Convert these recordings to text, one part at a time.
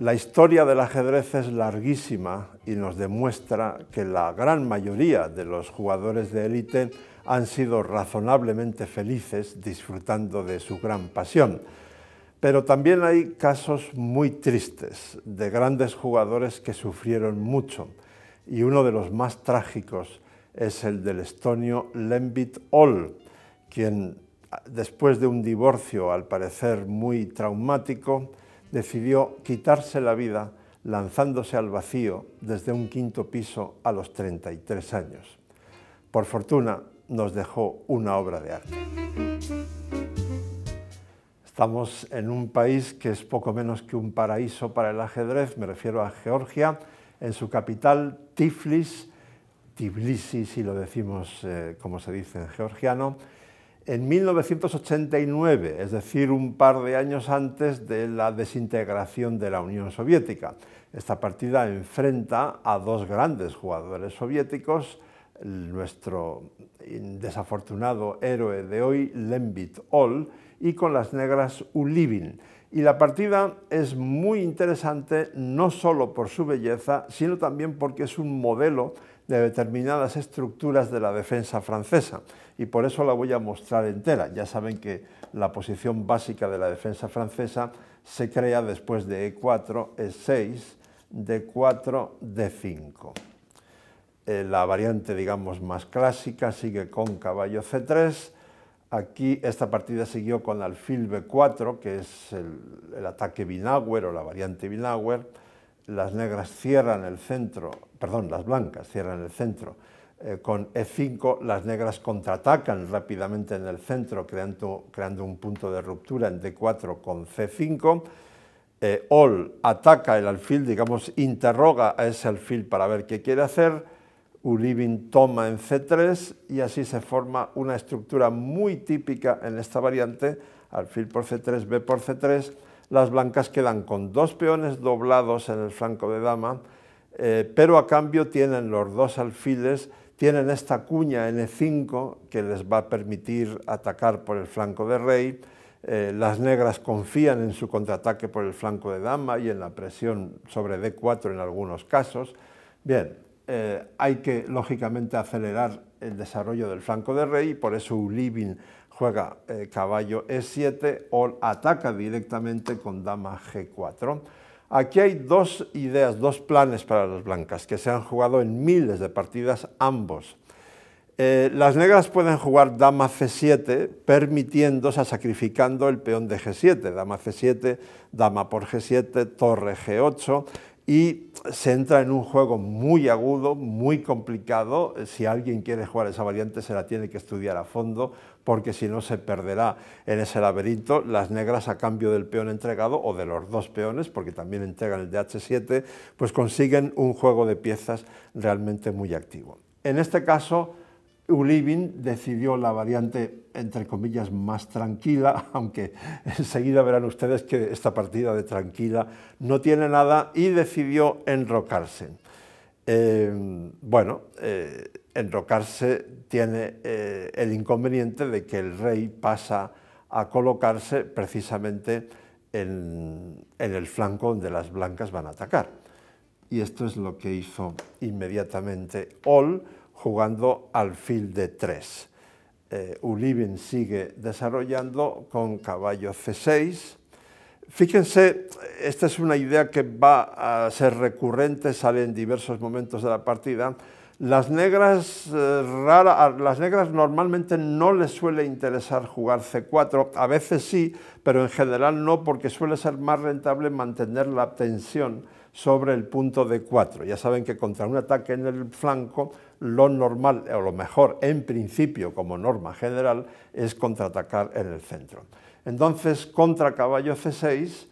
La historia del ajedrez es larguísima y nos demuestra que la gran mayoría de los jugadores de élite han sido razonablemente felices disfrutando de su gran pasión. Pero también hay casos muy tristes de grandes jugadores que sufrieron mucho y uno de los más trágicos es el del estonio Lembit Hall, quien después de un divorcio al parecer muy traumático, decidió quitarse la vida lanzándose al vacío desde un quinto piso a los 33 años. Por fortuna, nos dejó una obra de arte. Estamos en un país que es poco menos que un paraíso para el ajedrez, me refiero a Georgia, en su capital, Tiflis, Tbilisi, si lo decimos eh, como se dice en georgiano, en 1989, es decir, un par de años antes de la desintegración de la Unión Soviética. Esta partida enfrenta a dos grandes jugadores soviéticos, nuestro desafortunado héroe de hoy, Lembit Ol, y con las negras Ulivin. Y la partida es muy interesante no solo por su belleza, sino también porque es un modelo de determinadas estructuras de la defensa francesa y por eso la voy a mostrar entera. Ya saben que la posición básica de la defensa francesa se crea después de E4, E6, D4, D5. la variante, digamos, más clásica sigue con caballo C3. Aquí esta partida siguió con alfil B4, que es el, ataque Binauer o la variante Binauer las negras cierran el centro, perdón, las blancas cierran el centro eh, con E5, las negras contraatacan rápidamente en el centro creando, un punto de ruptura en D4 con C5, eh, ataca el alfil, digamos, interroga a ese alfil para ver qué quiere hacer, Ulibin toma en C3 y así se forma una estructura muy típica en esta variante, alfil por C3, B por C3, las blancas quedan con dos peones doblados en el flanco de dama, eh, pero a cambio tienen los dos alfiles, tienen esta cuña N5 que les va a permitir atacar por el flanco de rey, eh, las negras confían en su contraataque por el flanco de dama y en la presión sobre D4 en algunos casos. Bien, eh, hay que lógicamente acelerar el desarrollo del flanco de rey y por eso Ulibin juega eh, caballo E7 o ataca directamente con dama G4. Aquí hay dos ideas, dos planes para las blancas que se han jugado en miles de partidas ambos. Eh, las negras pueden jugar dama c7, permitiéndose, sacrificando el peón de g7, dama c7, dama por g7, torre g8, y se entra en un juego muy agudo, muy complicado. Si alguien quiere jugar esa variante se la tiene que estudiar a fondo porque si no se perderá en ese laberinto las negras a cambio del peón entregado o de los dos peones, porque también entregan el dh 7 pues consiguen un juego de piezas realmente muy activo. En este caso, Ulibin decidió la variante, entre comillas, más tranquila, aunque enseguida verán ustedes que esta partida de tranquila no tiene nada, y decidió enrocarse. Eh, bueno, eh, enrocarse tiene eh, el inconveniente de que el rey pasa a colocarse precisamente en, el flanco donde las blancas van a atacar. Y esto es lo que hizo inmediatamente Ol jugando al fil de 3. Eh, Uliven sigue desarrollando con caballo C6. Fíjense, esta es una idea que va a ser recurrente, sale en diversos momentos de la partida. Las negras, eh, las negras normalmente no les suele interesar jugar C4, a veces sí, pero en general no, porque suele ser más rentable mantener la tensión sobre el punto D4. Ya saben que contra un ataque en el flanco lo normal, o lo mejor en principio como norma general, es contraatacar en el centro. Entonces, contra caballo C6,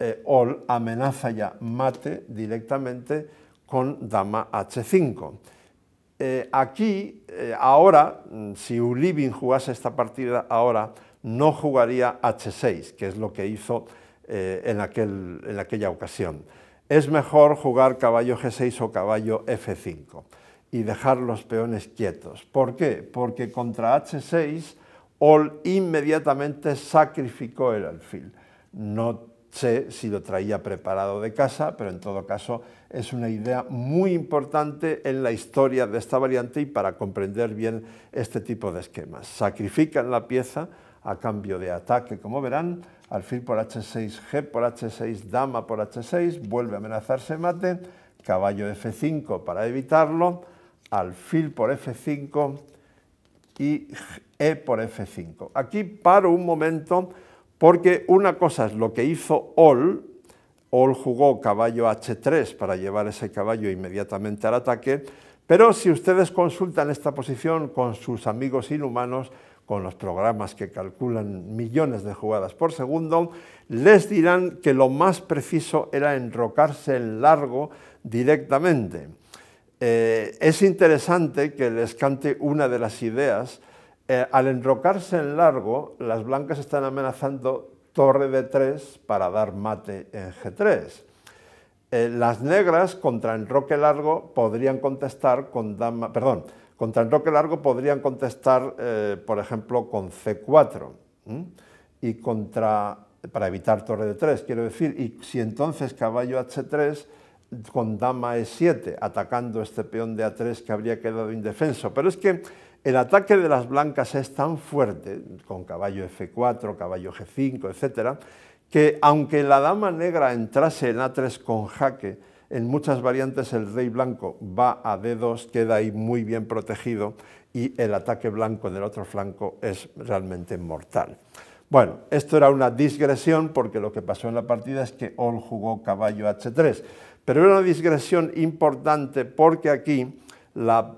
eh, amenaza ya mate directamente con dama H5. Eh, aquí, eh, ahora, mm, si Ulibin jugase esta partida ahora, no jugaría H6, que es lo que hizo eh, en, en aquella ocasión. Es mejor jugar caballo G6 o caballo F5 y dejar los peones quietos. ¿Por qué? Porque contra H6 All inmediatamente sacrificó el alfil. No sé si lo traía preparado de casa, pero en todo caso es una idea muy importante en la historia de esta variante y para comprender bien este tipo de esquemas. Sacrifican la pieza a cambio de ataque, como verán, alfil por h6, g por h6, dama por h6, vuelve a amenazarse mate, caballo f5 para evitarlo, alfil por F5 y E por F5. Aquí paro un momento porque una cosa es lo que hizo All, All jugó caballo H3 para llevar ese caballo inmediatamente al ataque, pero si ustedes consultan esta posición con sus amigos inhumanos, con los programas que calculan millones de jugadas por segundo, les dirán que lo más preciso era enrocarse en largo directamente. Eh, es interesante que les cante una de las ideas. Eh, al enrocarse en largo, las blancas están amenazando torre de 3 para dar mate en G3. Eh, las negras contra enroque largo podrían contestar con dama, perdón, contra enroque largo podrían contestar, por ejemplo, con C4 y contra para evitar torre de 3, quiero decir, y si entonces caballo H3 con dama e7, atacando este peón de a3 que habría quedado indefenso. Pero es que el ataque de las blancas es tan fuerte, con caballo f4, caballo g5, etc., que aunque la dama negra entrase en a3 con jaque, en muchas variantes el rey blanco va a d2, queda ahí muy bien protegido y el ataque blanco del otro flanco es realmente mortal. Bueno, esto era una digresión porque lo que pasó en la partida es que All jugó caballo h3. Pero era una disgresión importante porque aquí la,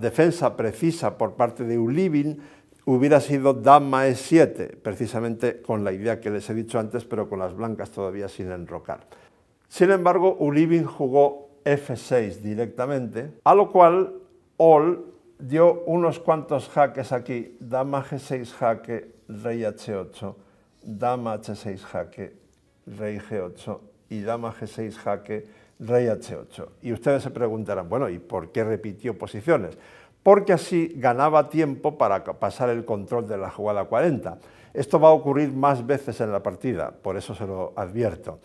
defensa precisa por parte de Ulibin hubiera sido dama e7, precisamente con la idea que les he dicho antes, pero con las blancas todavía sin enrocar. Sin embargo, Ulibin jugó f6 directamente, a lo cual All dio unos cuantos jaques aquí, dama g6 jaque, rey h8, dama h6 jaque, rey g8 y dama g6 jaque, rey h8. Y ustedes se preguntarán, bueno, ¿y por qué repitió posiciones? Porque así ganaba tiempo para pasar el control de la jugada 40. Esto va a ocurrir más veces en la partida, por eso se lo advierto.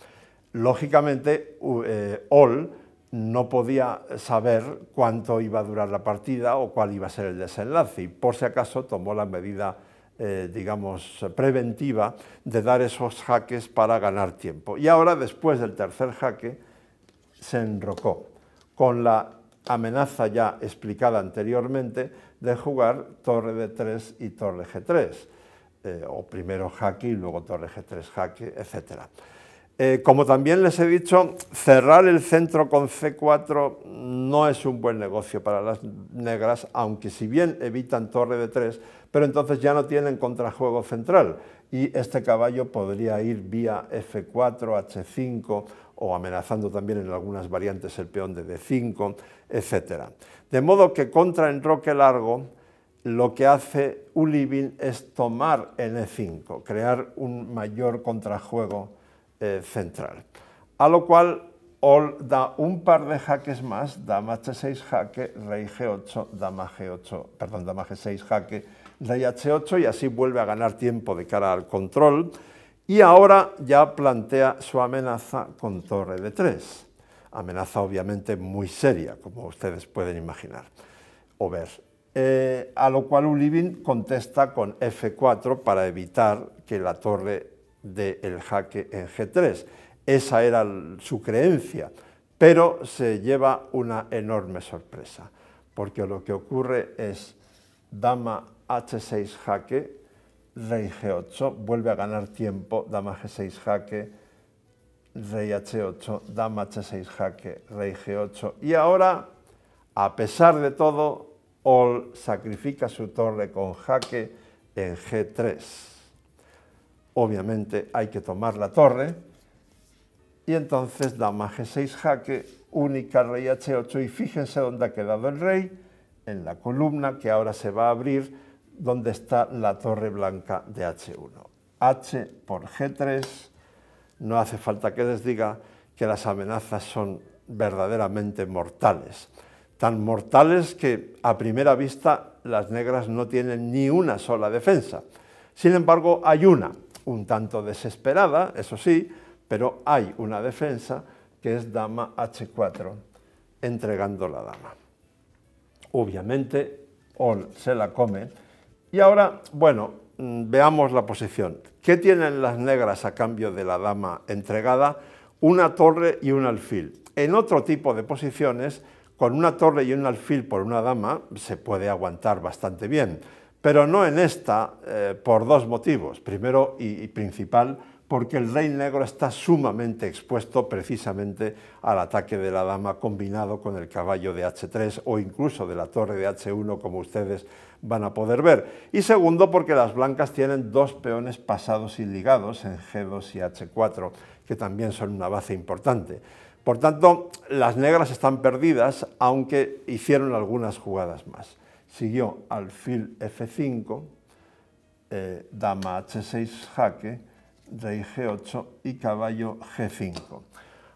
Lógicamente, eh, All no podía saber cuánto iba a durar la partida o cuál iba a ser el desenlace y por si acaso tomó la medida eh, digamos, preventiva de dar esos jaques para ganar tiempo. Y ahora, después del tercer jaque, se enrocó con la amenaza ya explicada anteriormente de jugar torre de 3 y torre G3, eh, o primero jaque y luego torre G3 jaque, etcétera. Eh, como también les he dicho, cerrar el centro con C4 no es un buen negocio para las negras, aunque si bien evitan torre de 3, pero entonces ya no tienen contrajuego central y este caballo podría ir vía F4, H5 o amenazando también en algunas variantes el peón de D5, etc. De modo que contra enroque largo lo que hace Ulibin es tomar e 5 crear un mayor contrajuego eh, central. A lo cual All da un par de jaques más, dama h6 jaque, rey g8, dama g8, perdón, dama g6 jaque, rey h8 y así vuelve a ganar tiempo de cara al control y ahora ya plantea su amenaza con torre de 3. Amenaza obviamente muy seria, como ustedes pueden imaginar o ver. Eh, a lo cual Ulibin contesta con f4 para evitar que la torre del jaque en G3. Esa era su creencia, pero se lleva una enorme sorpresa, porque lo que ocurre es dama H6 jaque, rey G8, vuelve a ganar tiempo, dama G6 jaque, rey H8, dama H6 jaque, rey G8, y ahora, a pesar de todo, Ol sacrifica su torre con jaque en G3 obviamente hay que tomar la torre, y entonces dama g6 jaque, única rey h8, y fíjense dónde ha quedado el rey, en la columna que ahora se va a abrir, donde está la torre blanca de h1. h por g3, no hace falta que les diga que las amenazas son verdaderamente mortales, tan mortales que a primera vista las negras no tienen ni una sola defensa. Sin embargo, hay una, un tanto desesperada, eso sí, pero hay una defensa que es dama h4, entregando la dama. Obviamente, All se la come. Y ahora, bueno, mm, veamos la posición. ¿Qué tienen las negras a cambio de la dama entregada? Una torre y un alfil. En otro tipo de posiciones, con una torre y un alfil por una dama se puede aguantar bastante bien pero no en esta eh, por dos motivos. Primero y principal, porque el rey negro está sumamente expuesto precisamente al ataque de la dama combinado con el caballo de H3 o incluso de la torre de H1 como ustedes van a poder ver. Y segundo porque las blancas tienen dos peones pasados y ligados en G2 y H4 que también son una base importante. Por tanto, las negras están perdidas aunque hicieron algunas jugadas más siguió alfil f5, eh, dama h6 jaque, rey g8 y caballo g5.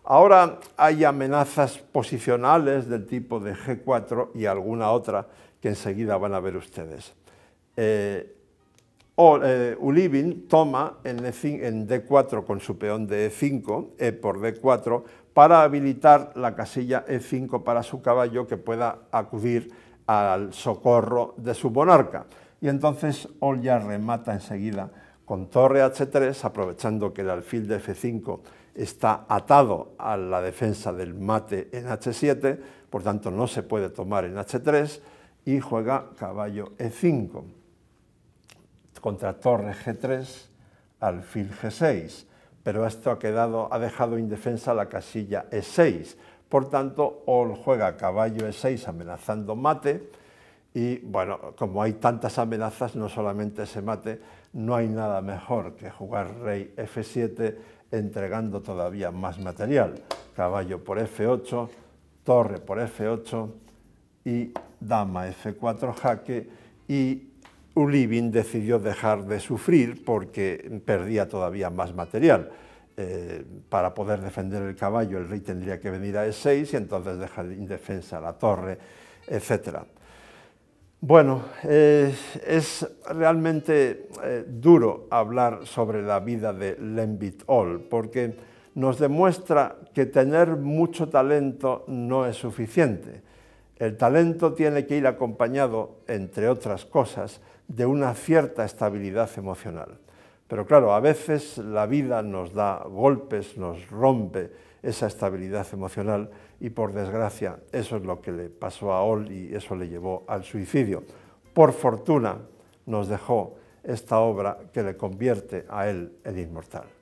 Ahora hay amenazas posicionales del tipo de g4 y alguna otra que enseguida van a ver ustedes. Eh, eh Ulibin toma en, D4 con su peón de E5, E por D4, para habilitar la casilla E5 para su caballo que pueda acudir al socorro de su monarca. Y entonces ya remata enseguida con torre H3, aprovechando que el alfil de F5 está atado a la defensa del mate en H7, por tanto no se puede tomar en H3, y juega caballo E5 contra torre G3, alfil G6, pero esto ha, quedado, ha dejado indefensa la casilla E6, por tanto, All juega caballo E6 amenazando mate y bueno, como hay tantas amenazas, no solamente ese mate, no hay nada mejor que jugar rey F7 entregando todavía más material. Caballo por F8, torre por F8 y dama F4 jaque y Ulibin decidió dejar de sufrir porque perdía todavía más material. Eh, para poder defender el caballo el rey tendría que venir a E6 y entonces dejar indefensa la torre, etc. Bueno, eh, es realmente eh, duro hablar sobre la vida de Lembit All, porque nos demuestra que tener mucho talento no es suficiente. El talento tiene que ir acompañado, entre otras cosas, de una cierta estabilidad emocional. Pero claro, a veces la vida nos da golpes, nos rompe esa estabilidad emocional y por desgracia eso es lo que le pasó a Ol y eso le llevó al suicidio. Por fortuna nos dejó esta obra que le convierte a él en inmortal.